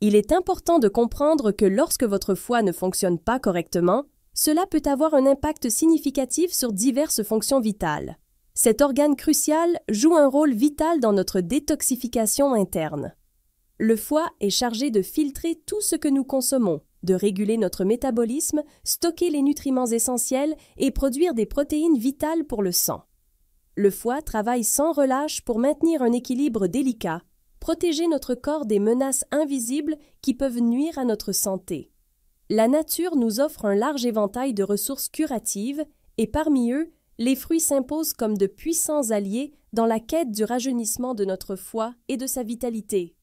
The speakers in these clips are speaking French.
Il est important de comprendre que lorsque votre foie ne fonctionne pas correctement, cela peut avoir un impact significatif sur diverses fonctions vitales. Cet organe crucial joue un rôle vital dans notre détoxification interne. Le foie est chargé de filtrer tout ce que nous consommons, de réguler notre métabolisme, stocker les nutriments essentiels et produire des protéines vitales pour le sang. Le foie travaille sans relâche pour maintenir un équilibre délicat protéger notre corps des menaces invisibles qui peuvent nuire à notre santé. La nature nous offre un large éventail de ressources curatives, et parmi eux, les fruits s'imposent comme de puissants alliés dans la quête du rajeunissement de notre foi et de sa vitalité.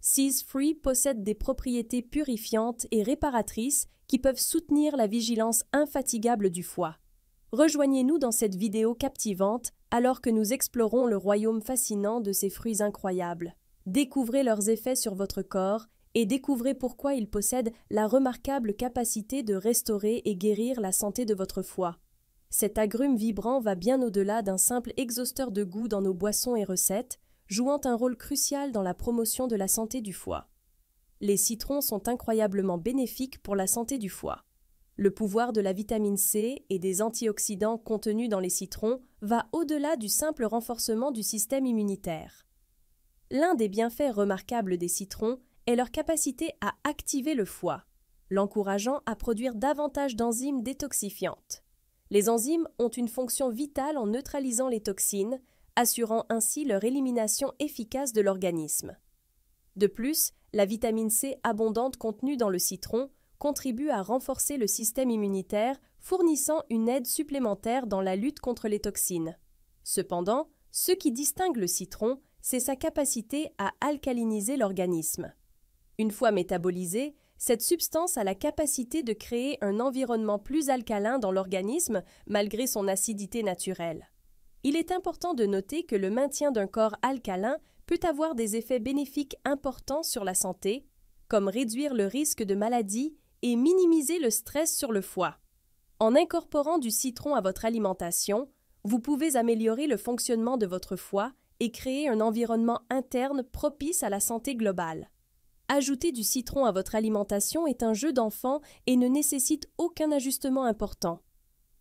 Seas Free possède des propriétés purifiantes et réparatrices qui peuvent soutenir la vigilance infatigable du foie. Rejoignez-nous dans cette vidéo captivante alors que nous explorons le royaume fascinant de ces fruits incroyables. Découvrez leurs effets sur votre corps et découvrez pourquoi ils possèdent la remarquable capacité de restaurer et guérir la santé de votre foie. Cet agrume vibrant va bien au-delà d'un simple exhausteur de goût dans nos boissons et recettes, jouant un rôle crucial dans la promotion de la santé du foie. Les citrons sont incroyablement bénéfiques pour la santé du foie. Le pouvoir de la vitamine C et des antioxydants contenus dans les citrons va au-delà du simple renforcement du système immunitaire. L'un des bienfaits remarquables des citrons est leur capacité à activer le foie, l'encourageant à produire davantage d'enzymes détoxifiantes. Les enzymes ont une fonction vitale en neutralisant les toxines, assurant ainsi leur élimination efficace de l'organisme. De plus, la vitamine C abondante contenue dans le citron contribue à renforcer le système immunitaire, fournissant une aide supplémentaire dans la lutte contre les toxines. Cependant, ce qui distingue le citron, c'est sa capacité à alcaliniser l'organisme. Une fois métabolisée, cette substance a la capacité de créer un environnement plus alcalin dans l'organisme malgré son acidité naturelle. Il est important de noter que le maintien d'un corps alcalin peut avoir des effets bénéfiques importants sur la santé, comme réduire le risque de maladie et minimiser le stress sur le foie. En incorporant du citron à votre alimentation, vous pouvez améliorer le fonctionnement de votre foie et créer un environnement interne propice à la santé globale. Ajouter du citron à votre alimentation est un jeu d'enfant et ne nécessite aucun ajustement important.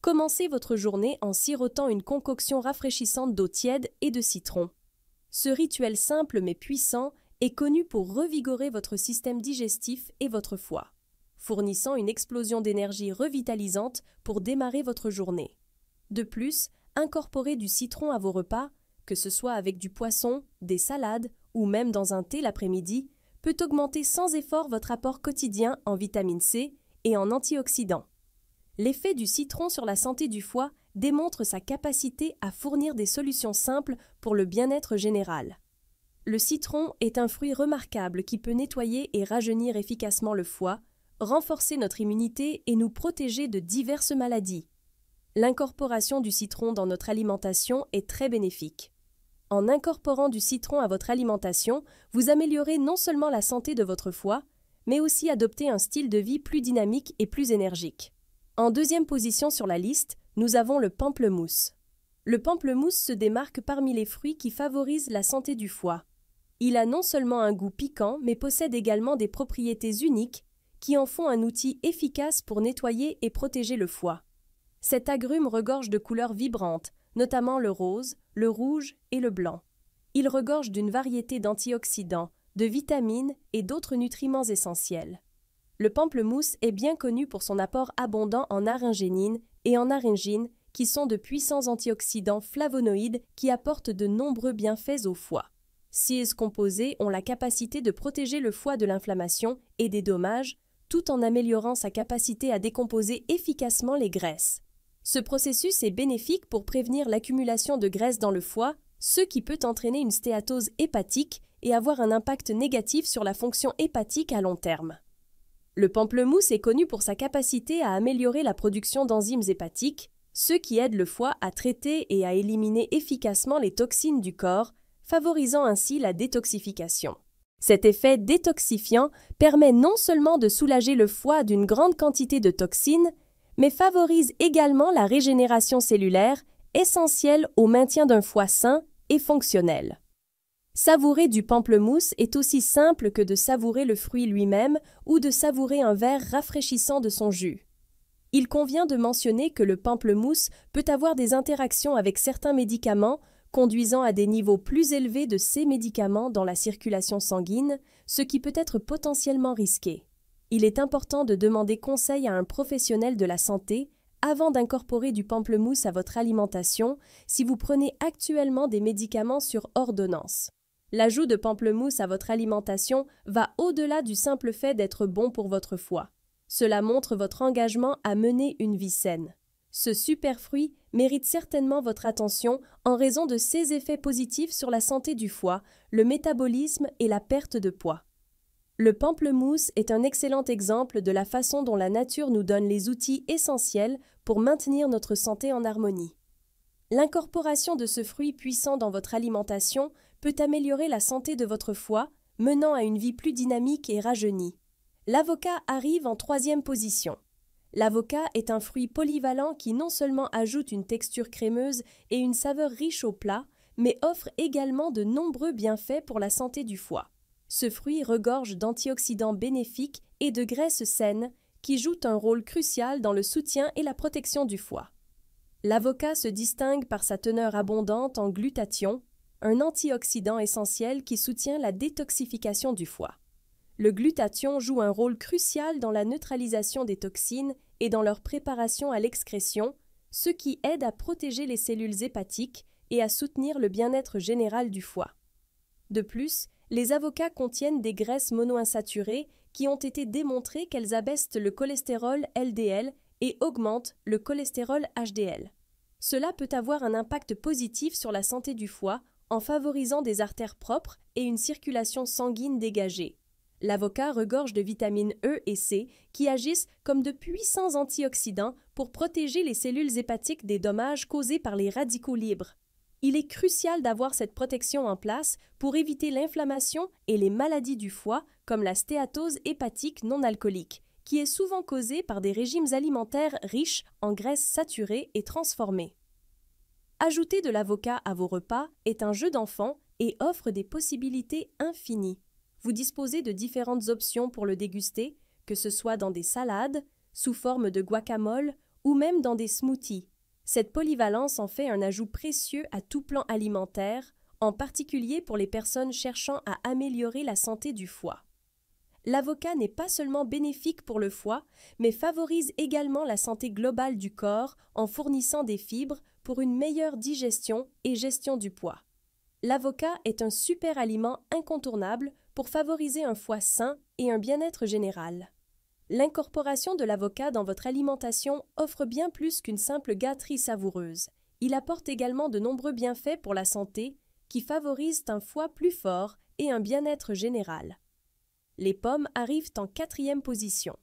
Commencez votre journée en sirotant une concoction rafraîchissante d'eau tiède et de citron. Ce rituel simple mais puissant est connu pour revigorer votre système digestif et votre foie, fournissant une explosion d'énergie revitalisante pour démarrer votre journée. De plus, incorporez du citron à vos repas que ce soit avec du poisson, des salades ou même dans un thé l'après-midi, peut augmenter sans effort votre apport quotidien en vitamine C et en antioxydants. L'effet du citron sur la santé du foie démontre sa capacité à fournir des solutions simples pour le bien-être général. Le citron est un fruit remarquable qui peut nettoyer et rajeunir efficacement le foie, renforcer notre immunité et nous protéger de diverses maladies. L'incorporation du citron dans notre alimentation est très bénéfique. En incorporant du citron à votre alimentation, vous améliorez non seulement la santé de votre foie, mais aussi adoptez un style de vie plus dynamique et plus énergique. En deuxième position sur la liste, nous avons le pamplemousse. Le pamplemousse se démarque parmi les fruits qui favorisent la santé du foie. Il a non seulement un goût piquant, mais possède également des propriétés uniques qui en font un outil efficace pour nettoyer et protéger le foie. Cet agrume regorge de couleurs vibrantes, notamment le rose, le rouge et le blanc. Il regorge d'une variété d'antioxydants, de vitamines et d'autres nutriments essentiels. Le pamplemousse est bien connu pour son apport abondant en aringénine et en aryngine, qui sont de puissants antioxydants flavonoïdes qui apportent de nombreux bienfaits au foie. Ces composés ont la capacité de protéger le foie de l'inflammation et des dommages, tout en améliorant sa capacité à décomposer efficacement les graisses. Ce processus est bénéfique pour prévenir l'accumulation de graisse dans le foie, ce qui peut entraîner une stéatose hépatique et avoir un impact négatif sur la fonction hépatique à long terme. Le pamplemousse est connu pour sa capacité à améliorer la production d'enzymes hépatiques, ce qui aide le foie à traiter et à éliminer efficacement les toxines du corps, favorisant ainsi la détoxification. Cet effet détoxifiant permet non seulement de soulager le foie d'une grande quantité de toxines, mais favorise également la régénération cellulaire, essentielle au maintien d'un foie sain et fonctionnel. Savourer du pamplemousse est aussi simple que de savourer le fruit lui-même ou de savourer un verre rafraîchissant de son jus. Il convient de mentionner que le pamplemousse peut avoir des interactions avec certains médicaments, conduisant à des niveaux plus élevés de ces médicaments dans la circulation sanguine, ce qui peut être potentiellement risqué il est important de demander conseil à un professionnel de la santé avant d'incorporer du pamplemousse à votre alimentation si vous prenez actuellement des médicaments sur ordonnance. L'ajout de pamplemousse à votre alimentation va au-delà du simple fait d'être bon pour votre foie. Cela montre votre engagement à mener une vie saine. Ce superfruit mérite certainement votre attention en raison de ses effets positifs sur la santé du foie, le métabolisme et la perte de poids. Le pamplemousse est un excellent exemple de la façon dont la nature nous donne les outils essentiels pour maintenir notre santé en harmonie. L'incorporation de ce fruit puissant dans votre alimentation peut améliorer la santé de votre foie, menant à une vie plus dynamique et rajeunie. L'avocat arrive en troisième position. L'avocat est un fruit polyvalent qui non seulement ajoute une texture crémeuse et une saveur riche au plat, mais offre également de nombreux bienfaits pour la santé du foie. Ce fruit regorge d'antioxydants bénéfiques et de graisses saines qui jouent un rôle crucial dans le soutien et la protection du foie. L'avocat se distingue par sa teneur abondante en glutathion, un antioxydant essentiel qui soutient la détoxification du foie. Le glutathion joue un rôle crucial dans la neutralisation des toxines et dans leur préparation à l'excrétion, ce qui aide à protéger les cellules hépatiques et à soutenir le bien-être général du foie. De plus, les avocats contiennent des graisses monoinsaturées qui ont été démontrées qu'elles abaissent le cholestérol LDL et augmentent le cholestérol HDL. Cela peut avoir un impact positif sur la santé du foie en favorisant des artères propres et une circulation sanguine dégagée. L'avocat regorge de vitamines E et C qui agissent comme de puissants antioxydants pour protéger les cellules hépatiques des dommages causés par les radicaux libres il est crucial d'avoir cette protection en place pour éviter l'inflammation et les maladies du foie, comme la stéatose hépatique non alcoolique, qui est souvent causée par des régimes alimentaires riches en graisses saturées et transformées. Ajouter de l'avocat à vos repas est un jeu d'enfant et offre des possibilités infinies. Vous disposez de différentes options pour le déguster, que ce soit dans des salades, sous forme de guacamole ou même dans des smoothies. Cette polyvalence en fait un ajout précieux à tout plan alimentaire, en particulier pour les personnes cherchant à améliorer la santé du foie. L'avocat n'est pas seulement bénéfique pour le foie, mais favorise également la santé globale du corps en fournissant des fibres pour une meilleure digestion et gestion du poids. L'avocat est un super aliment incontournable pour favoriser un foie sain et un bien-être général. L'incorporation de l'avocat dans votre alimentation offre bien plus qu'une simple gâterie savoureuse. Il apporte également de nombreux bienfaits pour la santé qui favorisent un foie plus fort et un bien-être général. Les pommes arrivent en quatrième position.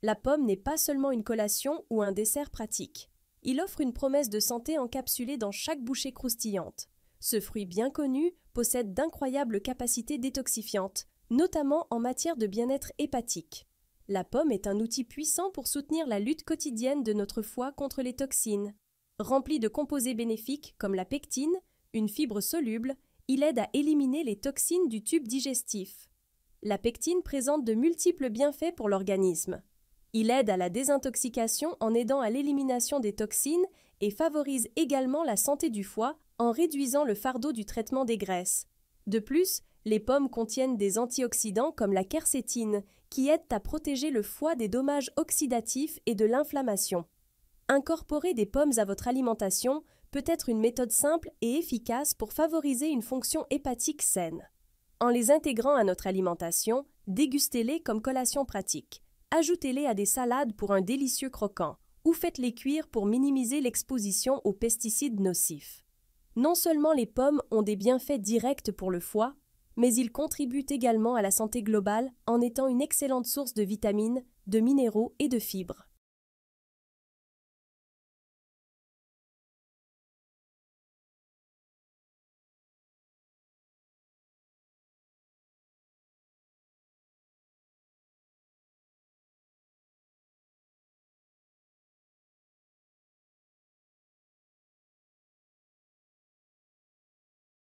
La pomme n'est pas seulement une collation ou un dessert pratique. Il offre une promesse de santé encapsulée dans chaque bouchée croustillante. Ce fruit bien connu possède d'incroyables capacités détoxifiantes, notamment en matière de bien-être hépatique. La pomme est un outil puissant pour soutenir la lutte quotidienne de notre foie contre les toxines. Rempli de composés bénéfiques comme la pectine, une fibre soluble, il aide à éliminer les toxines du tube digestif. La pectine présente de multiples bienfaits pour l'organisme. Il aide à la désintoxication en aidant à l'élimination des toxines et favorise également la santé du foie en réduisant le fardeau du traitement des graisses. De plus, les pommes contiennent des antioxydants comme la quercétine, qui aident à protéger le foie des dommages oxydatifs et de l'inflammation. Incorporer des pommes à votre alimentation peut être une méthode simple et efficace pour favoriser une fonction hépatique saine. En les intégrant à notre alimentation, dégustez-les comme collation pratique. Ajoutez-les à des salades pour un délicieux croquant ou faites-les cuire pour minimiser l'exposition aux pesticides nocifs. Non seulement les pommes ont des bienfaits directs pour le foie, mais ils contribuent également à la santé globale en étant une excellente source de vitamines, de minéraux et de fibres.